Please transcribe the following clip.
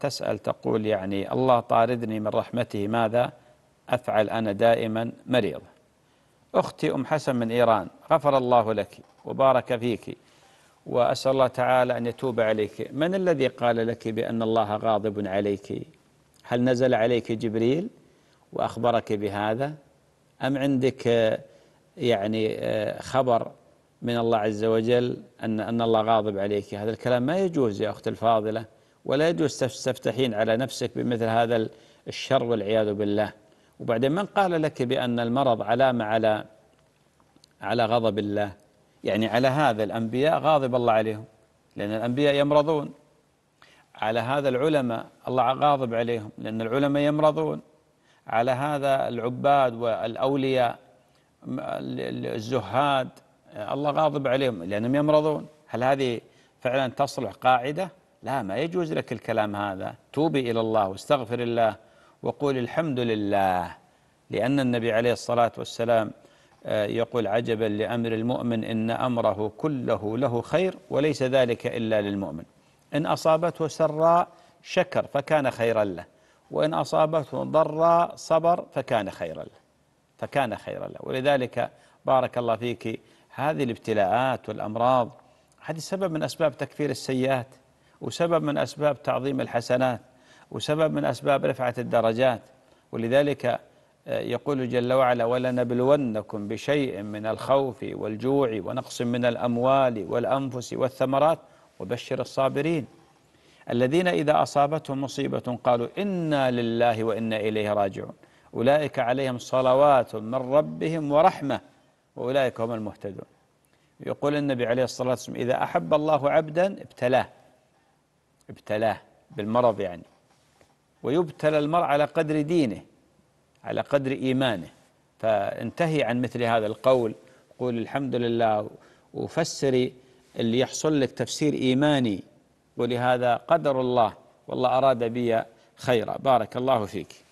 تسأل تقول يعني الله طاردني من رحمته ماذا أفعل أنا دائما مريض أختي أم حسن من إيران غفر الله لك وبارك فيك وأسأل الله تعالى أن يتوب عليك من الذي قال لك بأن الله غاضب عليك هل نزل عليك جبريل وأخبرك بهذا أم عندك آه، يعني آه، خبر من الله عز وجل أن أن الله غاضب عليك هذا الكلام ما يجوز يا أختي الفاضلة ولا يجوز تستفتحين على نفسك بمثل هذا الشر والعياذ بالله وبعدين من قال لك بأن المرض علامة على على غضب الله يعني على هذا الأنبياء غاضب الله عليهم لأن الأنبياء يمرضون على هذا العلماء الله غاضب عليهم لأن العلماء يمرضون على هذا العباد والأولياء الزهاد الله غاضب عليهم لأنهم يمرضون هل هذه فعلا تصلح قاعدة لا ما يجوز لك الكلام هذا توبي إلى الله واستغفر الله وقول الحمد لله لأن النبي عليه الصلاة والسلام آه، يقول عجبا لأمر المؤمن إن أمره كله له خير وليس ذلك إلا للمؤمن إن أصابته سراء شكر فكان خيرا له وإن أصابته ضراء صبر فكان خيرا له فكان خيرا له ولذلك بارك الله فيك هذه الابتلاءات والأمراض هذه سبب من أسباب تكفير السيئات وسبب من أسباب تعظيم الحسنات وسبب من أسباب رفعة الدرجات ولذلك آه، يقول جل وعلا ولنبلونكم بشيء من الخوف والجوع ونقص من الأموال والأنفس والثمرات وبشر الصابرين الذين إذا أصابتهم مصيبة قالوا إنا لله وإنا إليه راجعون أولئك عليهم صلوات من ربهم ورحمة وأولئك هم المهتدون يقول النبي عليه الصلاة والسلام إذا أحب الله عبدا ابتلاه ابتلاه بالمرض يعني ويبتلى المرء على قدر دينه على قدر إيمانه فانتهي عن مثل هذا القول قول الحمد لله وفسري اللي يحصل لك تفسير إيماني ولهذا قدر الله والله أراد بي خيرا بارك الله فيك